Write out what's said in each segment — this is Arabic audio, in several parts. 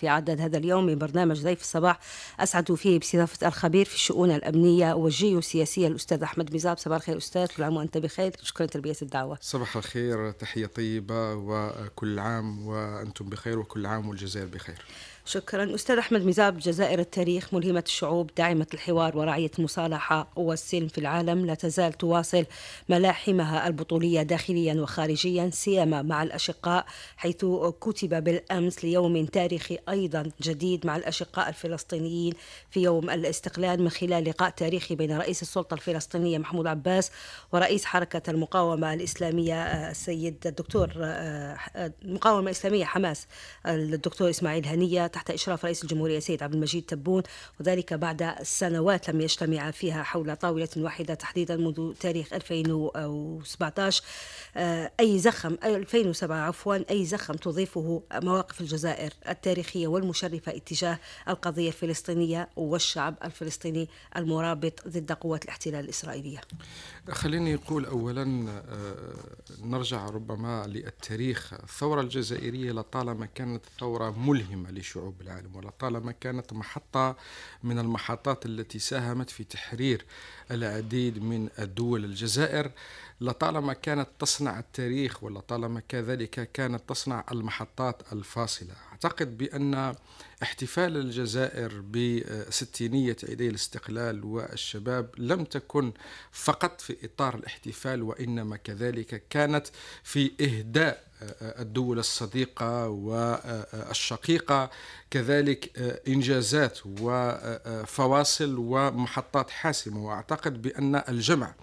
في عدد هذا اليوم من برنامج ضيف الصباح أسعد فيه باستضافة الخبير في الشؤون الأمنية والجيوسياسية الأستاذ أحمد مزاب صباح الخير أستاذ كل عام وأنت بخير شكرا لتلبيه الدعوة صباح الخير تحية طيبة وكل عام وأنتم بخير وكل عام والجزائر بخير شكرا أستاذ أحمد مزاب جزائر التاريخ ملهمة الشعوب داعمة الحوار وراعية المصالحة والسلم في العالم لا تزال تواصل ملاحمها البطولية داخليا وخارجيا سيما مع الأشقاء حيث كتب بالأمس ليوم تاريخي أيضا جديد مع الأشقاء الفلسطينيين في يوم الاستقلال من خلال لقاء تاريخي بين رئيس السلطة الفلسطينية محمود عباس ورئيس حركة المقاومة الإسلامية السيد آه، الدكتور المقاومة آه، آه، الإسلامية حماس الدكتور إسماعيل هنية تحت إشراف رئيس الجمهورية سيد عبد المجيد تبون وذلك بعد سنوات لم يجتمع فيها حول طاولة واحدة تحديدا منذ تاريخ 2017 آه، أي زخم 2007 عفوا أي زخم تضيفه مواقف الجزائر التاريخية والمشرفة اتجاه القضية الفلسطينية والشعب الفلسطيني المرابط ضد قوات الاحتلال الإسرائيلية خليني أقول أولا آه، نرجع ربما للتاريخ الثورة الجزائرية لطالما كانت ثورة ملهمة لشعوب شعوب العالم ولطالما كانت محطة من المحطات التي ساهمت في تحرير العديد من الدول الجزائر لطالما كانت تصنع التاريخ ولطالما كذلك كانت تصنع المحطات الفاصلة أعتقد بأن احتفال الجزائر بستينية عيدي الاستقلال والشباب لم تكن فقط في إطار الاحتفال وإنما كذلك كانت في إهداء الدول الصديقة والشقيقة كذلك آه، إنجازات وفواصل ومحطات حاسمة وأعتقد بأن الجمع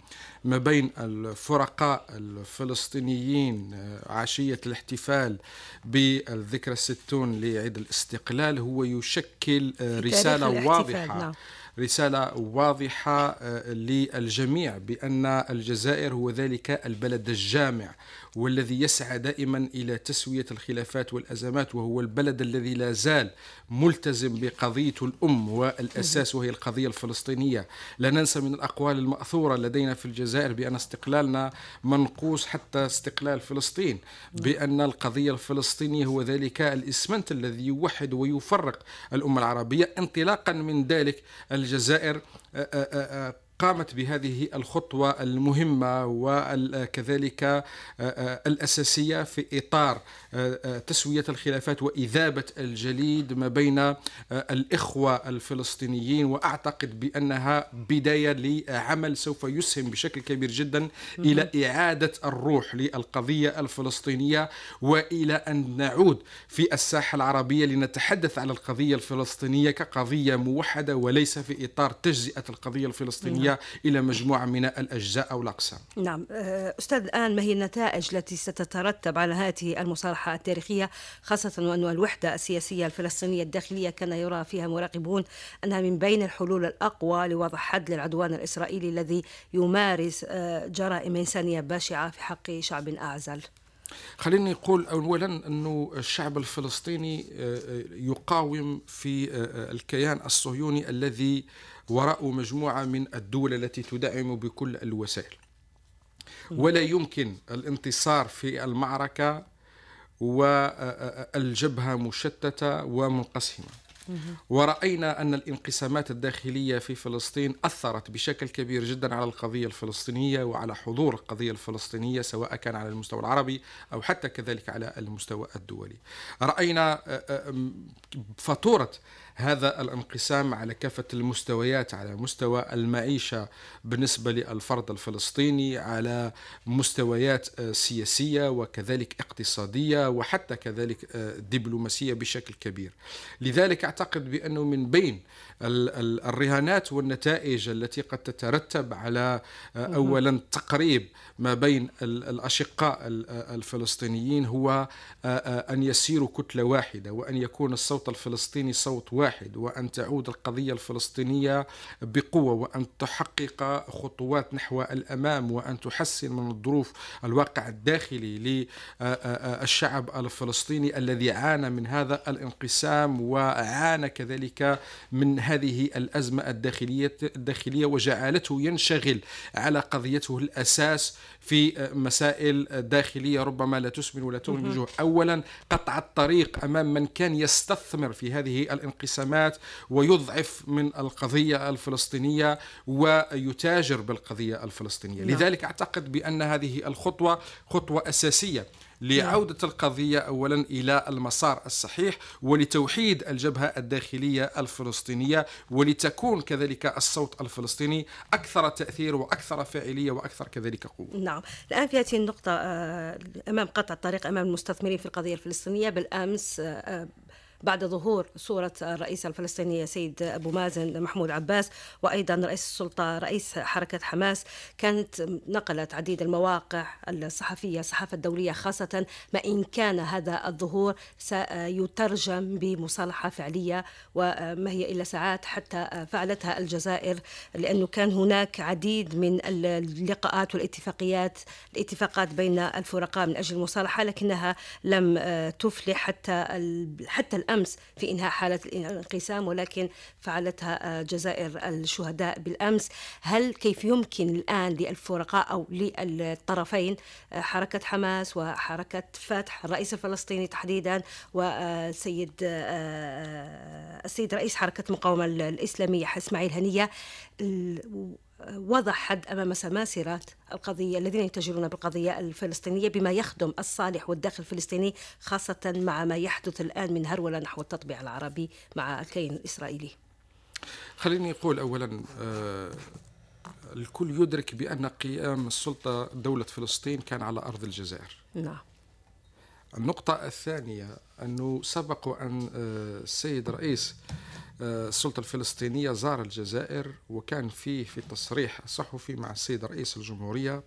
ما بين الفرقاء الفلسطينيين آه، عشية الاحتفال بالذكرى الستون لعيد الاستقلال هو يشكل آه، رسالة واضحة نعم. رسالة واضحة آه، للجميع بأن الجزائر هو ذلك البلد الجامع والذي يسعى دائما إلى تسوية الخلافات والأزمات وهو البلد الذي لا زال ملتزم بقضيه الأم والأساس وهي القضية الفلسطينية لا ننسى من الأقوال المأثورة لدينا في الجزائر بأن استقلالنا منقوص حتى استقلال فلسطين بأن القضية الفلسطينية هو ذلك الإسمنت الذي يوحد ويفرق الأمة العربية انطلاقا من ذلك الجزائر آه، آه، آه، قامت بهذه الخطوة المهمة وكذلك آه، آه، الأساسية في إطار آه، تسوية الخلافات وإذابة الجليد ما بين الإخوة الفلسطينيين وأعتقد بأنها بداية لعمل سوف يسهم بشكل كبير جدا إلى إعادة الروح للقضية الفلسطينية وإلى أن نعود في الساحة العربية لنتحدث على القضية الفلسطينية كقضية موحدة وليس في إطار تجزئة القضية الفلسطينية إلى مجموعة من الأجزاء أو الأقسام نعم آه، أستاذ الآن ما هي النتائج التي ستترتب على هذه المصالحة التاريخية خاصة وأن الوحدة السياسية الفلسطينية الداخلية كان يرى فيها مراقبون أنها من بين الحلول الأقوى لوضع حد للعدوان الإسرائيلي الذي يمارس آه، جرائم إنسانية بشعة في حق شعب أعزل خليني أقول أولا أنه الشعب الفلسطيني آه، يقاوم في الكيان الصهيوني الذي وراء مجموعة من الدول التي تدعم بكل الوسائل ولا يمكن الانتصار في المعركة والجبهة مشتتة ومنقسمة ورأينا أن الانقسامات الداخلية في فلسطين أثرت بشكل كبير جدا على القضية الفلسطينية وعلى حضور القضية الفلسطينية سواء كان على المستوى العربي أو حتى كذلك على المستوى الدولي رأينا آه، آه، فاتورة هذا الانقسام على كافة المستويات على مستوى المعيشة بالنسبة للفرد الفلسطيني على مستويات آه، سياسية وكذلك اقتصادية وحتى كذلك آه، دبلوماسية بشكل كبير لذلك أعتقد بأنه من بين الرهانات والنتائج التي قد تترتب على آه، أولا تقريب ما بين الأشقاء الفلسطينيين هو أن يسيروا كتلة واحدة وأن يكون الصوت الفلسطيني صوت واحد واحد وأن تعود القضية الفلسطينية بقوة وأن تحقق خطوات نحو الأمام وأن تحسن من الظروف الواقع الداخلي للشعب الفلسطيني الذي عانى من هذا الانقسام وعانى كذلك من هذه الأزمة الداخلية الداخلية وجعلته ينشغل على قضيته الأساس في مسائل داخلية ربما لا تسمن ولا تنجو أولا قطع الطريق أمام من كان يستثمر في هذه الانقسام الانقسامات ويضعف من القضية الفلسطينية ويتاجر بالقضية الفلسطينية نعم. لذلك أعتقد بأن هذه الخطوة خطوة أساسية لعودة نعم. القضية أولا إلى المسار الصحيح ولتوحيد الجبهة الداخلية الفلسطينية ولتكون كذلك الصوت الفلسطيني أكثر تأثير وأكثر فاعلية وأكثر كذلك قوة نعم الآن في هذه النقطة آه، أمام قطع الطريق أمام المستثمرين في القضية الفلسطينية بالأمس آه، آه، بعد ظهور صورة الرئيس الفلسطيني سيد أبو مازن محمود عباس وأيضا رئيس السلطة رئيس حركة حماس كانت نقلت عديد المواقع الصحفية الصحافة الدولية خاصة ما إن كان هذا الظهور سيترجم بمصالحة فعلية وما هي إلا ساعات حتى فعلتها الجزائر لأنه كان هناك عديد من اللقاءات والاتفاقيات الاتفاقات بين الفرقاء من أجل المصالحة لكنها لم تفلح حتى حتى الآن بالأمس في إنهاء حالة الانقسام ولكن فعلتها آه، جزائر الشهداء بالأمس هل كيف يمكن الآن للفرقاء أو للطرفين آه، حركة حماس وحركة فتح الرئيس الفلسطيني تحديدا وسيد آه، السيد رئيس حركة المقاومة الإسلامية إسماعيل هنية وضع حد امام سماسره القضيه الذين يتجرون بالقضيه الفلسطينيه بما يخدم الصالح والداخل الفلسطيني خاصه مع ما يحدث الان من هروله نحو التطبيع العربي مع الكيان الاسرائيلي. خليني اقول اولا آه الكل يدرك بان قيام السلطه دوله فلسطين كان على ارض الجزائر. نعم. النقطة الثانية أنه سبق أن آه، السيد رئيس آه، السلطة الفلسطينية زار الجزائر وكان فيه في تصريح صحفي مع السيد رئيس الجمهورية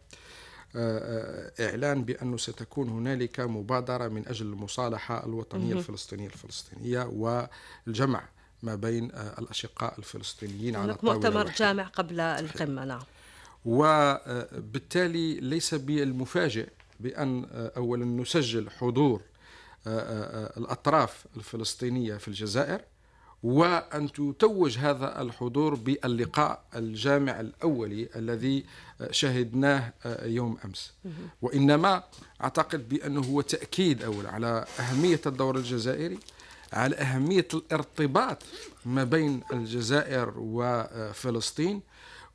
آه، آه، إعلان بأنه ستكون هنالك مبادرة من أجل المصالحة الوطنية الفلسطينية الفلسطينية والجمع ما بين الأشقاء الفلسطينيين على الطاوله مؤتمر جامع قبل القمة نعم وبالتالي ليس بالمفاجئ بأن أولا نسجل حضور الأطراف الفلسطينية في الجزائر وأن تتوج هذا الحضور باللقاء الجامع الأولي الذي شهدناه آه، يوم أمس وإنما أعتقد بأنه هو تأكيد أول على أهمية الدور الجزائري على أهمية الارتباط ما بين الجزائر وفلسطين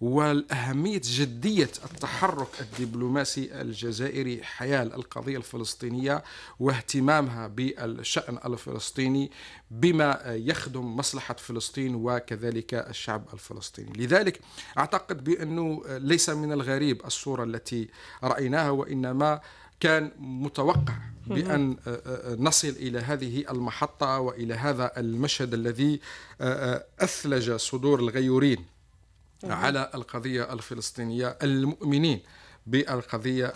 والأهمية جدية التحرك الدبلوماسي الجزائري حيال القضية الفلسطينية واهتمامها بالشأن الفلسطيني بما يخدم مصلحة فلسطين وكذلك الشعب الفلسطيني لذلك أعتقد بأنه ليس من الغريب الصورة التي رأيناها وإنما كان متوقع بأن نصل إلى هذه المحطة وإلى هذا المشهد الذي أثلج صدور الغيورين على القضية الفلسطينية المؤمنين بالقضية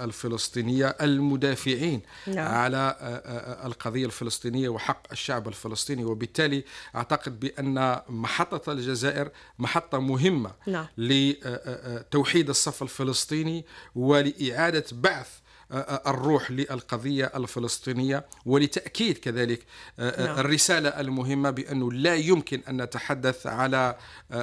الفلسطينية المدافعين نعم. على آه، آه، القضية الفلسطينية وحق الشعب الفلسطيني وبالتالي أعتقد بأن محطة الجزائر محطة مهمة نعم. لتوحيد آه، الصف الفلسطيني ولإعادة بعث آه، آه، الروح للقضية الفلسطينية ولتأكيد كذلك آه، نعم. الرسالة المهمة بأنه لا يمكن أن نتحدث على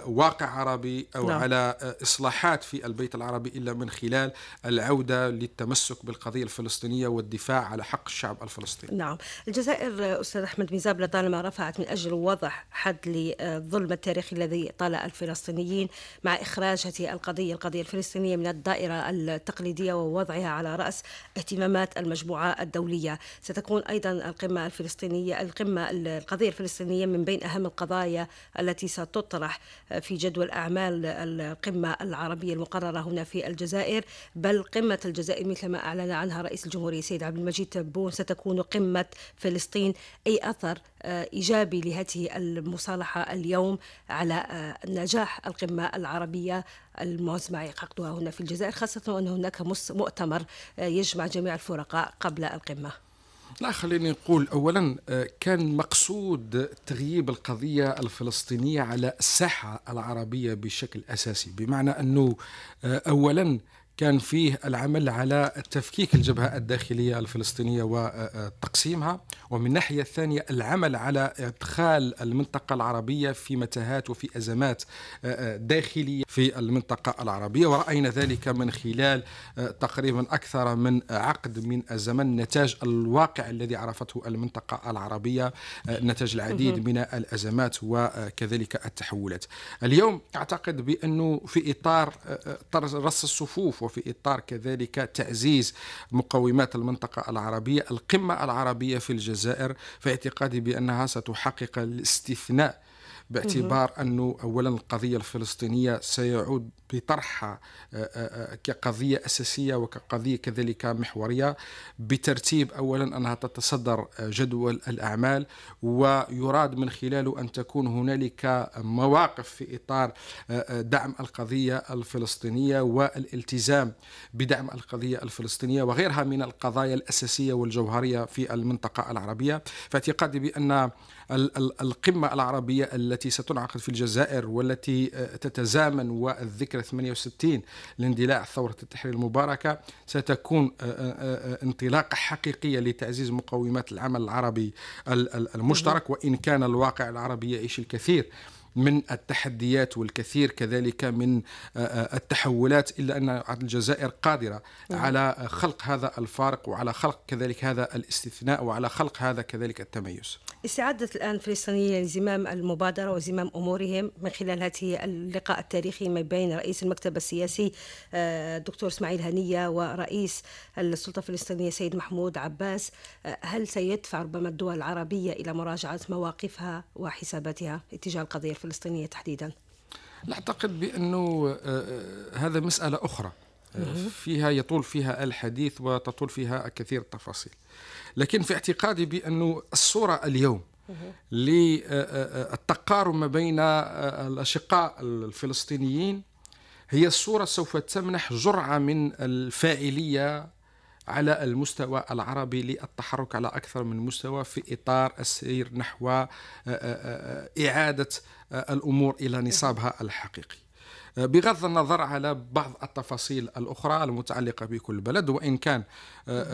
واقع عربي أو لا. نعم. على إصلاحات في البيت العربي إلا من خلال العودة للتمسك بالقضية الفلسطينية والدفاع على حق الشعب الفلسطيني نعم الجزائر أستاذ أحمد ميزاب لطالما رفعت من أجل وضع حد للظلم التاريخي الذي طال الفلسطينيين مع إخراج هذه القضية القضية الفلسطينية من الدائرة التقليدية ووضعها على رأس اهتمامات المجموعة الدولية ستكون أيضا القمة الفلسطينية القمة القضية الفلسطينية من بين أهم القضايا التي ستطرح في جدول أعمال القمة العربية المقررة هنا في الجزائر بل قمة الجزائر مثلما أعلن عنها رئيس الجمهورية السيد عبد المجيد تبون ستكون قمة فلسطين أي أثر إيجابي لهذه المصالحة اليوم على نجاح القمة العربية المعز ما يقعقدها هنا في الجزائر خاصة أن هناك مؤتمر آه، يجمع جميع الفرقاء قبل القمة لا خليني نقول اولا آه، كان مقصود تغييب القضيه الفلسطينيه على الساحه العربيه بشكل اساسي بمعنى انه آه، اولا كان فيه العمل على تفكيك الجبهة الداخلية الفلسطينية وتقسيمها ومن ناحية الثانية العمل على إدخال المنطقة العربية في متاهات وفي أزمات داخلية في المنطقة العربية ورأينا ذلك من خلال تقريبا أكثر من عقد من الزمن نتاج الواقع الذي عرفته المنطقة العربية نتاج العديد من الأزمات وكذلك التحولات اليوم أعتقد بأنه في إطار رص الصفوف وفي إطار كذلك تعزيز مقومات المنطقة العربية القمة العربية في الجزائر في اعتقادي بأنها ستحقق الاستثناء باعتبار أنه أولا القضية الفلسطينية سيعود بطرحها آه، آه، آه، كقضية أساسية وكقضية كذلك محورية بترتيب أولا أنها تتصدر جدول الأعمال ويراد من خلاله أن تكون هنالك مواقف في إطار دعم القضية الفلسطينية والالتزام بدعم القضية الفلسطينية وغيرها من القضايا الأساسية والجوهرية في المنطقة العربية فاعتقادي بأن القمة العربية التي التي ستنعقد في الجزائر والتي آه، تتزامن والذكرى 68 لاندلاع ثورة التحرير المباركة ستكون آه، آه، انطلاقة حقيقية لتعزيز مقومات العمل العربي المشترك وإن كان الواقع العربي يعيش الكثير من التحديات والكثير كذلك من التحولات الا ان الجزائر قادره على خلق هذا الفارق وعلى خلق كذلك هذا الاستثناء وعلى خلق هذا كذلك التميز. استعادة الآن الفلسطينيين لزمام المبادرة وزمام أمورهم من خلال هذه اللقاء التاريخي ما بين رئيس المكتب السياسي الدكتور آه، اسماعيل هنية ورئيس السلطة الفلسطينية سيد محمود عباس آه، هل سيدفع ربما الدول العربية إلى مراجعة مواقفها وحساباتها اتجاه القضية الفلسطينية تحديدا؟ نعتقد بأنه آه، هذا مسألة أخرى فيها يطول فيها الحديث وتطول فيها كثير التفاصيل لكن في اعتقادي بأن الصورة اليوم للتقارب ما بين الأشقاء الفلسطينيين هي الصورة سوف تمنح جرعة من الفاعلية على المستوى العربي للتحرك على أكثر من مستوى في إطار السير نحو إعادة الأمور إلى نصابها الحقيقي بغض النظر على بعض التفاصيل الأخرى المتعلقة بكل بلد وإن كان آه، آه،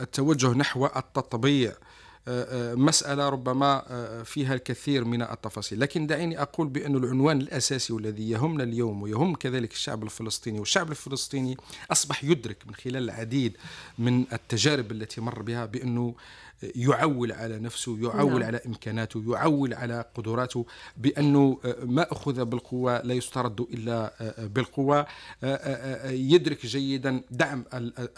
آه، التوجه نحو التطبيع مسألة ربما فيها الكثير من التفاصيل لكن دعيني أقول بأن العنوان الأساسي والذي يهمنا اليوم ويهم كذلك الشعب الفلسطيني والشعب الفلسطيني أصبح يدرك من خلال العديد من التجارب التي مر بها بأنه يعول على نفسه يعول نعم. على إمكاناته يعول على قدراته بأنه ما أخذ بالقوة لا يسترد إلا آه، آه، بالقوة آه، يدرك جيدا دعم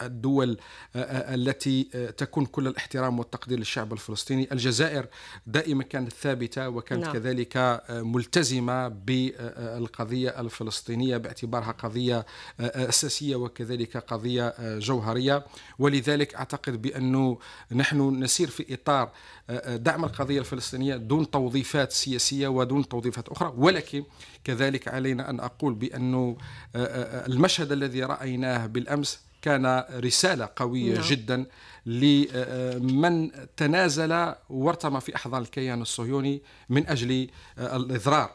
الدول التي تكون كل الاحترام والتقدير للشعب الفلسطيني الجزائر دائما كانت ثابتة وكانت نعم. كذلك ملتزمة بالقضية الفلسطينية باعتبارها قضية أساسية وكذلك قضية جوهرية ولذلك أعتقد بأنه نحن تسير في إطار آه، آه، دعم القضية الفلسطينية دون توظيفات سياسية ودون توظيفات أخرى ولكن كذلك علينا أن أقول بانه آه، المشهد الذي رأيناه بالأمس كان رسالة قوية نعم. جدا لمن تنازل وارتمى في أحضان الكيان الصهيوني من أجل الإضرار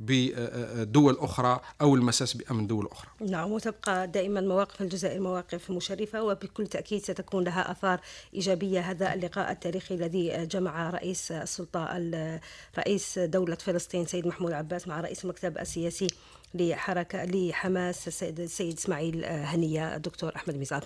بدول أخرى أو المساس بأمن دول أخرى نعم وتبقى دائما مواقف الجزائر مواقف مشرفة وبكل تأكيد ستكون لها آثار إيجابية هذا اللقاء التاريخي الذي جمع رئيس السلطة رئيس دولة فلسطين سيد محمود عباس مع رئيس المكتب السياسي لحركة لحماس السيد إسماعيل هنية الدكتور أحمد ميزاب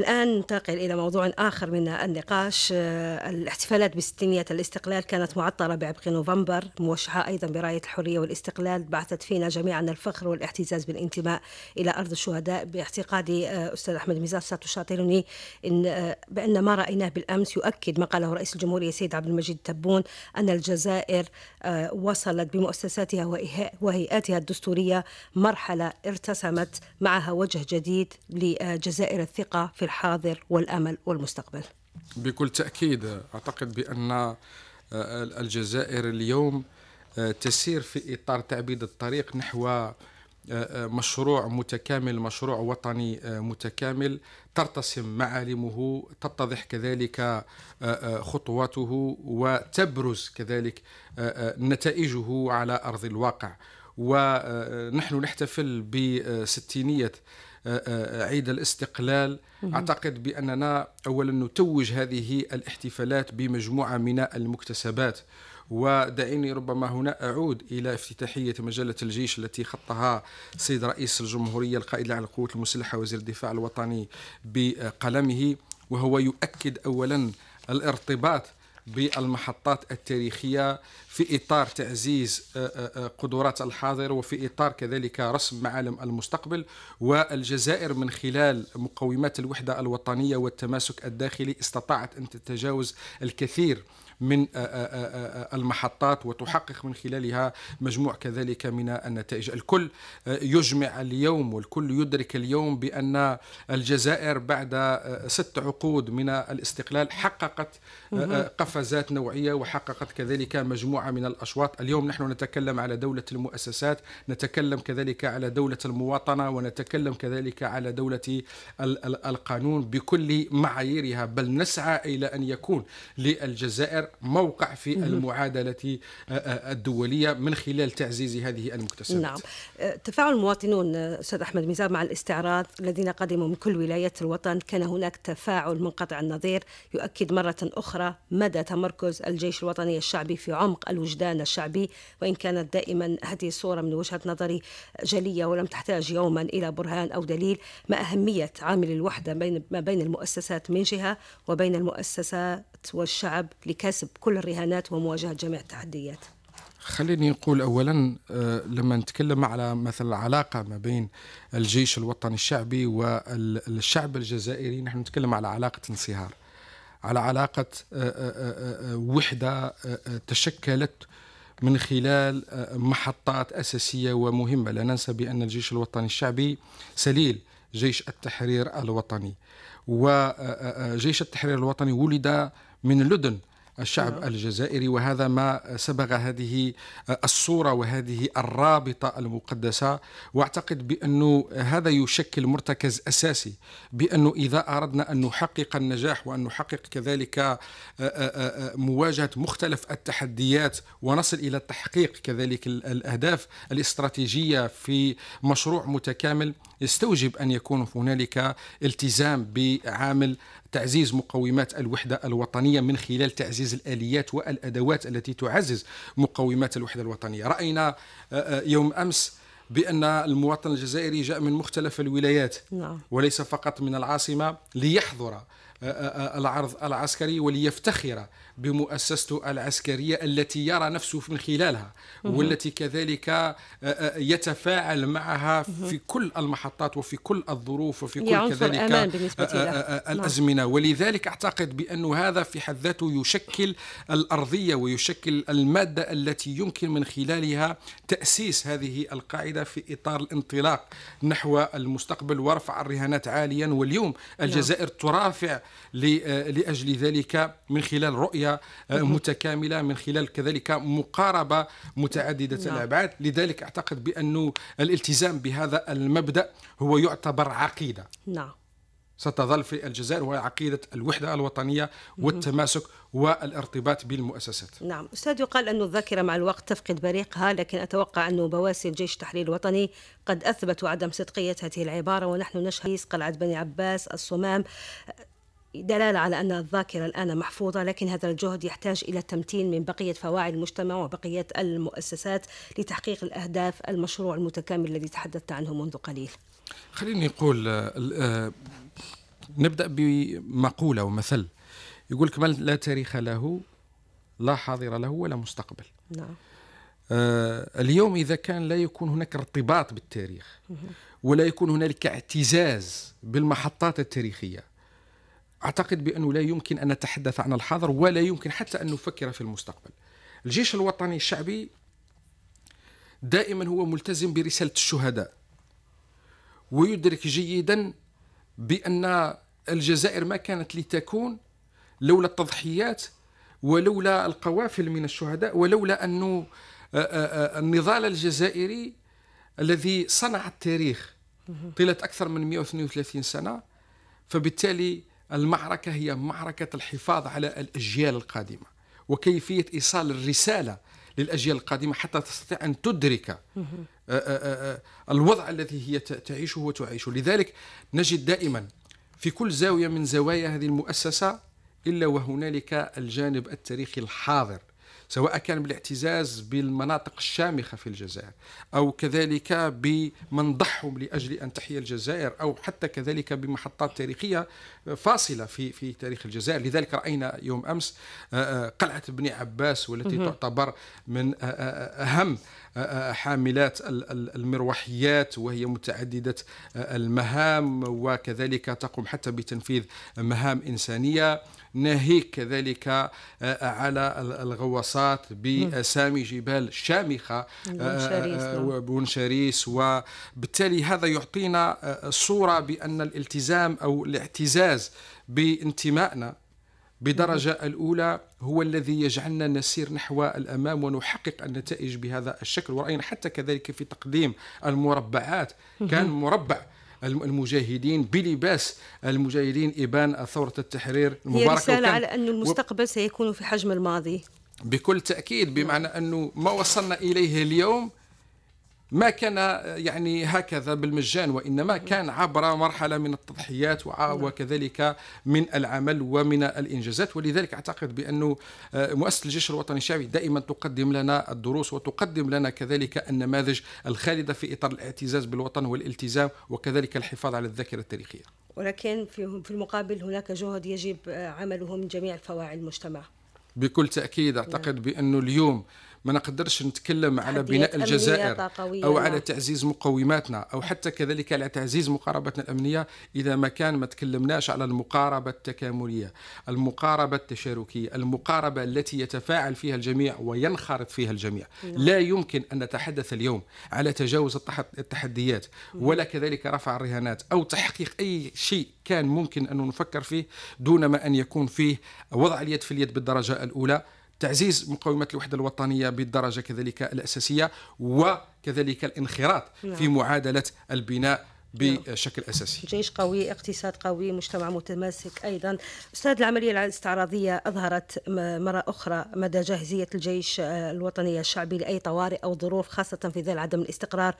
الآن ننتقل إلى موضوع آخر من النقاش آه، الاحتفالات بستينيات الاستقلال كانت معطلة بعبق نوفمبر موشحة أيضا براية الحرية والاستقلال بعثت فينا جميعا الفخر والاعتزاز بالانتماء إلى أرض الشهداء باعتقادي آه، أستاذ أحمد ميزار ستشاطرني إن آه، بأن ما رأيناه بالأمس يؤكد ما قاله رئيس الجمهورية سيد عبد المجيد تبون أن الجزائر وصلت بمؤسساتها وهيئاتها الدستورية مرحلة ارتسمت معها وجه جديد لجزائر الثقة في الحاضر والأمل والمستقبل بكل تأكيد أعتقد بأن آه، الجزائر اليوم آه، تسير في إطار تعبيد الطريق نحو آه، مشروع متكامل مشروع وطني متكامل ترتسم معالمه تتضح كذلك خطواته وتبرز كذلك نتائجه على أرض الواقع ونحن نحتفل بستينية آه، آه، آه، عيد الاستقلال أعتقد بأننا أولا نتوج هذه الاحتفالات بمجموعة من المكتسبات ودعيني ربما هنا أعود إلى افتتاحية مجلة الجيش التي خطها السيد رئيس الجمهورية القائد العام للقوات المسلحة وزير الدفاع الوطني بقلمه وهو يؤكد أولا الارتباط بالمحطات التاريخية في إطار تعزيز آه، آه، آه، قدرات الحاضر وفي إطار كذلك رسم معالم المستقبل والجزائر من خلال مقومات الوحدة الوطنية والتماسك الداخلي استطاعت أن تتجاوز الكثير من آه، آه، آه، المحطات وتحقق من خلالها مجموع كذلك من النتائج الكل يجمع اليوم والكل يدرك اليوم بأن الجزائر بعد ست عقود من الاستقلال حققت قفزات نوعية وحققت كذلك مجموعة من الأشواط اليوم نحن نتكلم على دولة المؤسسات نتكلم كذلك على دولة المواطنة ونتكلم كذلك على دولة القانون بكل معاييرها بل نسعى إلى أن يكون للجزائر موقع في المعادلة آه، آه، الدولية من خلال تعزيز هذه المكتسبات نعم آه، تفاعل المواطنون أستاذ أحمد ميزاب مع الاستعراض الذين قدموا من كل ولايات الوطن كان هناك تفاعل منقطع النظير يؤكد مرة أخرى مدى تمركز الجيش الوطني الشعبي في عمق الوجدان الشعبي وإن كانت دائما هذه الصورة من وجهة نظري جلية ولم تحتاج يوما إلى برهان أو دليل ما أهمية عامل الوحدة بين ما بين المؤسسات من جهة وبين المؤسسة الوقت والشعب لكسب كل الرهانات ومواجهة جميع التحديات خليني نقول اولا آه، لما نتكلم على مثلا العلاقه ما بين الجيش الوطني الشعبي والشعب الجزائري نحن نتكلم على علاقه انصهار على علاقه آه، آه، وحده تشكلت من خلال محطات اساسيه ومهمه لا ننسى بان الجيش الوطني الشعبي سليل جيش التحرير الوطني وجيش التحرير الوطني ولد من لدن الشعب نعم. الجزائري وهذا ما سبغ هذه الصورة وهذه الرابطة المقدسة وأعتقد بأنه هذا يشكل مرتكز أساسي بأنه إذا أردنا أن نحقق النجاح وأن نحقق كذلك آه، آه، آه، مواجهة مختلف التحديات ونصل إلى تحقيق كذلك الأهداف الاستراتيجية في مشروع متكامل يستوجب أن يكون هنالك التزام بعامل تعزيز مقومات الوحدة الوطنية من خلال تعزيز الآليات والأدوات التي تعزز مقومات الوحدة الوطنية رأينا آه، آه، يوم أمس بأن المواطن الجزائري جاء من مختلف الولايات نعم. وليس فقط من العاصمة ليحضر آه، العرض العسكري وليفتخر بمؤسسته العسكرية التي يرى نفسه من خلالها والتي كذلك آه، آه، آه، يتفاعل معها في كل المحطات وفي كل الظروف وفي كل كذلك نعم. الأزمنة ولذلك أعتقد بأن هذا في حد ذاته يشكل الأرضية ويشكل المادة التي يمكن من خلالها تأسيس هذه القاعدة في إطار الانطلاق نحو المستقبل ورفع الرهانات عاليا واليوم نعم. الجزائر ترافع لأجل ذلك من خلال رؤية آه، متكامله من خلال كذلك مقاربه متعدده نعم. الابعاد لذلك اعتقد بانه الالتزام بهذا المبدا هو يعتبر عقيده نعم ستظل في الجزائر وهي عقيدة الوحدة الوطنية والتماسك والارتباط بالمؤسسات نعم أستاذ يقال أن الذاكرة مع الوقت تفقد بريقها لكن أتوقع أن بواسل جيش التحرير الوطني قد أثبتوا عدم صدقية هذه العبارة ونحن نشهد قلعة بني عباس الصمام دلالة على أن الذاكرة الآن محفوظة لكن هذا الجهد يحتاج إلى تمتين من بقية فواعل المجتمع وبقية المؤسسات لتحقيق الأهداف المشروع المتكامل الذي تحدثت عنه منذ قليل خليني أقول آه، آه، نبدأ بمقولة ومثل يقول لك من لا تاريخ له لا حاضر له ولا مستقبل نعم آه، اليوم إذا كان لا يكون هناك ارتباط بالتاريخ ولا يكون هنالك اعتزاز بالمحطات التاريخية اعتقد بانه لا يمكن ان نتحدث عن الحاضر ولا يمكن حتى ان نفكر في المستقبل. الجيش الوطني الشعبي دائما هو ملتزم برساله الشهداء ويدرك جيدا بان الجزائر ما كانت لتكون لولا التضحيات ولولا القوافل من الشهداء ولولا انه آه، آه، آه، النضال الجزائري الذي صنع التاريخ طيله اكثر من 132 سنه فبالتالي المعركة هي معركة الحفاظ على الأجيال القادمة وكيفية إيصال الرسالة للأجيال القادمة حتى تستطيع أن تدرك آه، آه، آه، الوضع الذي هي تعيشه وتعيشه لذلك نجد دائما في كل زاوية من زوايا هذه المؤسسة إلا وهنالك الجانب التاريخي الحاضر سواء كان بالاعتزاز بالمناطق الشامخة في الجزائر أو كذلك بمن ضحوا لأجل أن تحيا الجزائر أو حتى كذلك بمحطات تاريخية فاصلة في في تاريخ الجزائر لذلك رأينا يوم أمس آه، آه، قلعة بني عباس والتي تعتبر من آه، أهم حاملات المروحيات وهي متعددة آه، المهام وكذلك تقوم حتى بتنفيذ مهام إنسانية ناهيك كذلك آه، على الغواصات بأسامي جبال شامخة آه، بونشاريس نعم. وبالتالي هذا يعطينا صورة بأن الالتزام أو الاعتزاز بانتمائنا بدرجة الأولى هو الذي يجعلنا نسير نحو الأمام ونحقق النتائج بهذا الشكل ورأينا حتى كذلك في تقديم المربعات كان مربع المجاهدين بلباس المجاهدين إبان ثورة التحرير المباركة هي رسالة على أن المستقبل سيكون في حجم الماضي بكل تأكيد بمعنى أنه ما وصلنا إليه اليوم ما كان يعني هكذا بالمجان وإنما كان عبر مرحلة من التضحيات نعم. وكذلك من العمل ومن الإنجازات ولذلك أعتقد بانه آه، مؤسسة الجيش الوطني الشعبي دائما تقدم لنا الدروس وتقدم لنا كذلك النماذج الخالدة في إطار الاعتزاز بالوطن والالتزام وكذلك الحفاظ على الذاكرة التاريخية ولكن في المقابل هناك جهد يجب آه، عمله من جميع الفواعل المجتمع بكل تأكيد أعتقد نعم. بأنه اليوم ما نقدرش نتكلم على بناء الجزائر أو على نعم. تعزيز مقوماتنا أو حتى كذلك على تعزيز مقاربتنا الأمنية إذا ما كان ما تكلمناش على المقاربة التكاملية المقاربة التشاركية المقاربة التي يتفاعل فيها الجميع وينخرط فيها الجميع نعم. لا يمكن أن نتحدث اليوم على تجاوز التحديات ولا كذلك رفع الرهانات أو تحقيق أي شيء كان ممكن أن نفكر فيه دون ما أن يكون فيه وضع اليد في اليد بالدرجة الأولى تعزيز مقومات الوحدة الوطنية بالدرجة كذلك الأساسية وكذلك الانخراط في نعم. معادلة البناء نعم. بشكل اساسي. جيش قوي، اقتصاد قوي، مجتمع متماسك ايضا. استاذ العمليه الاستعراضيه اظهرت مره اخرى مدى جاهزيه الجيش الوطني الشعبي لاي طوارئ او ظروف خاصه في ظل عدم الاستقرار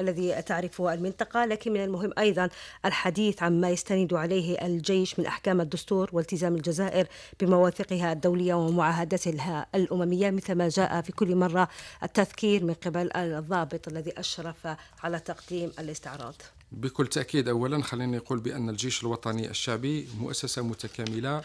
الذي تعرفه المنطقة لكن من المهم أيضا الحديث عما يستند عليه الجيش من أحكام الدستور والتزام الجزائر بمواثيقها الدولية ومعاهدتها الأممية مثل ما جاء في كل مرة التذكير من قبل الضابط الذي أشرف على تقديم الاستعراض بكل تأكيد أولا خليني أقول بأن الجيش الوطني الشعبي مؤسسة متكاملة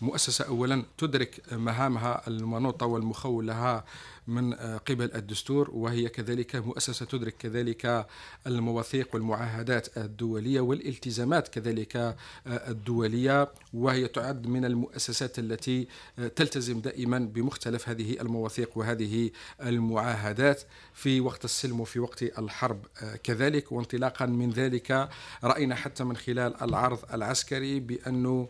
مؤسسة أولا تدرك مهامها المنوطة والمخول لها من قبل الدستور وهي كذلك مؤسسة تدرك كذلك المواثيق والمعاهدات الدولية والالتزامات كذلك الدولية وهي تعد من المؤسسات التي تلتزم دائما بمختلف هذه المواثيق وهذه المعاهدات في وقت السلم وفي وقت الحرب كذلك وانطلاقا من ذلك رأينا حتى من خلال العرض العسكري بأنه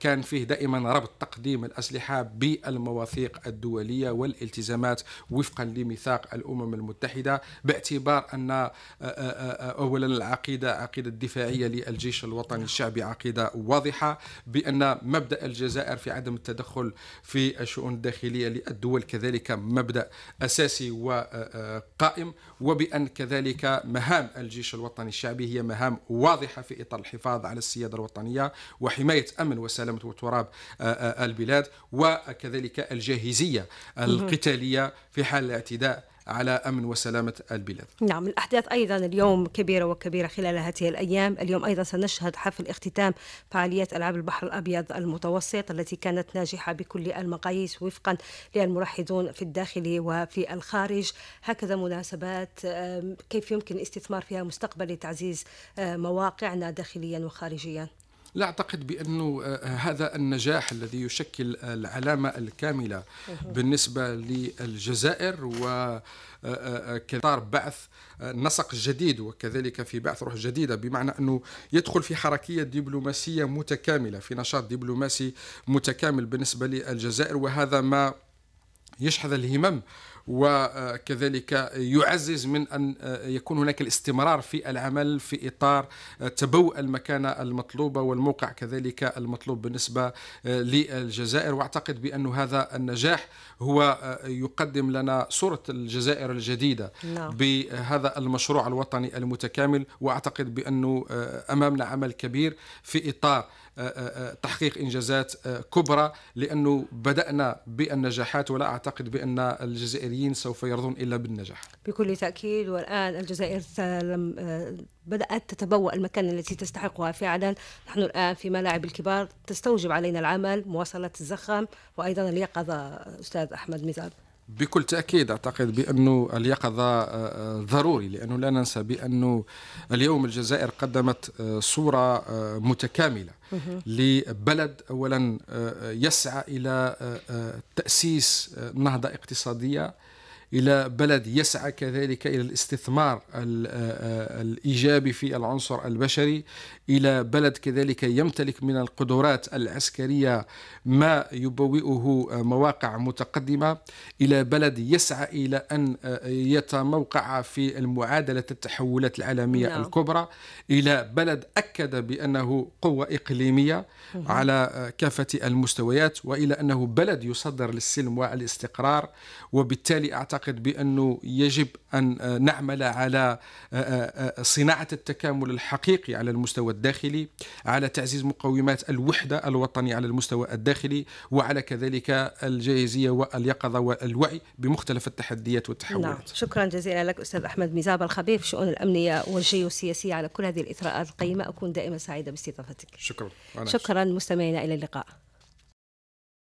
كان فيه دائما ربط تقديم الأسلحة بالمواثيق الدولية والالتزامات وفقا لميثاق الأمم المتحدة باعتبار أن آه، آه، آه، أولا العقيدة عقيدة الدفاعية للجيش الوطني الشعبي عقيدة واضحة بأن مبدأ الجزائر في عدم التدخل في الشؤون الداخلية للدول كذلك مبدأ أساسي وقائم وبأن كذلك مهام الجيش الوطني الشعبي هي مهام واضحة في إطار الحفاظ على السيادة الوطنية وحماية أمن وسلامة وتراب آه، آه، البلاد وكذلك الجاهزية القتالية في حال الاعتداء على امن وسلامه البلاد. نعم الاحداث ايضا اليوم كبيره وكبيره خلال هذه الايام، اليوم ايضا سنشهد حفل اختتام فعاليات العاب البحر الابيض المتوسط التي كانت ناجحه بكل المقاييس وفقا للمرحضون في الداخل وفي الخارج، هكذا مناسبات كيف يمكن الاستثمار فيها مستقبل لتعزيز مواقعنا داخليا وخارجيا؟ لا أعتقد بأنه آه، آه، هذا النجاح الذي يشكل العلامة الكاملة بالنسبة للجزائر و آه، كطار بعث نسق جديد وكذلك في بعث روح جديده بمعنى انه يدخل في حركيه دبلوماسيه متكامله في نشاط دبلوماسي متكامل بالنسبه للجزائر وهذا ما يشحذ الهمم وكذلك يعزز من أن آه، يكون هناك الاستمرار في العمل في إطار آه، تبوء المكانة المطلوبة والموقع كذلك المطلوب بالنسبة آه، للجزائر وأعتقد بأن هذا النجاح هو يقدم لنا صورة الجزائر الجديدة نعم. بهذا المشروع الوطني المتكامل وأعتقد بأنه أمامنا عمل كبير في إطار آه، آه، آه، تحقيق انجازات كبرى لانه بدانا بالنجاحات ولا اعتقد بان الجزائريين سوف يرضون الا بالنجاح. بكل تاكيد والان الجزائر بدات تتبوأ المكان التي تستحقها فعلا، نحن الان في ملاعب الكبار تستوجب علينا العمل، مواصله الزخم وايضا اليقظه استاذ احمد مزاب. بكل تاكيد اعتقد بانه اليقظه آه، آه، ضروري لانه لا ننسى بانه اليوم الجزائر قدمت آه، صوره متكامله لبلد اولا يسعى الى تاسيس نهضه اقتصاديه إلى بلد يسعى كذلك إلى الاستثمار آه، آه، الإيجابي في العنصر البشري إلى بلد كذلك يمتلك من القدرات العسكرية ما يبوئه مواقع متقدمة إلى بلد يسعى إلى أن آه، يتموقع في المعادلة التحولات العالمية نعم. الكبرى إلى بلد أكد بأنه قوة إقليمية على كافة المستويات وإلى أنه بلد يصدر للسلم والاستقرار وبالتالي أعتقد أعتقد بأنه يجب أن آه، نعمل على آه، آه، صناعة التكامل الحقيقي على المستوى الداخلي على تعزيز مقومات الوحدة الوطنية على المستوى الداخلي وعلى كذلك الجاهزية واليقظة والوعي بمختلف التحديات والتحولات نعم. شكرا جزيلا لك أستاذ أحمد ميزاب الخبير في الشؤون الأمنية والجيوسياسية على كل هذه الإثراءات القيمة أكون دائما سعيدة باستضافتك شكرا شكرا مستمعينا إلى اللقاء